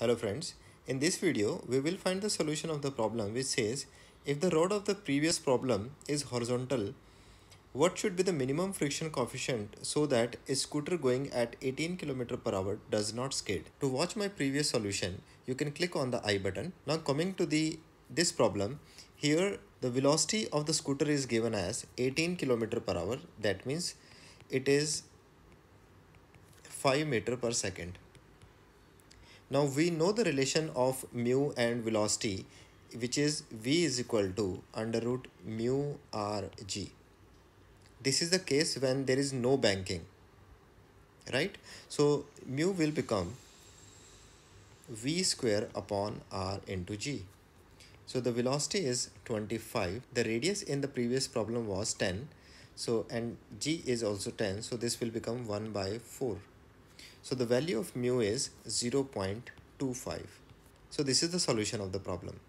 Hello friends, in this video we will find the solution of the problem which says if the rod of the previous problem is horizontal, what should be the minimum friction coefficient so that a scooter going at 18 km per hour does not skid. To watch my previous solution, you can click on the I button. Now coming to the this problem, here the velocity of the scooter is given as 18 km per hour that means it is 5 meter per second now we know the relation of mu and velocity which is v is equal to under root mu r g. This is the case when there is no banking, right? So mu will become v square upon r into g. So the velocity is 25. The radius in the previous problem was 10. So and g is also 10. So this will become 1 by 4. So the value of mu is 0.25. So this is the solution of the problem.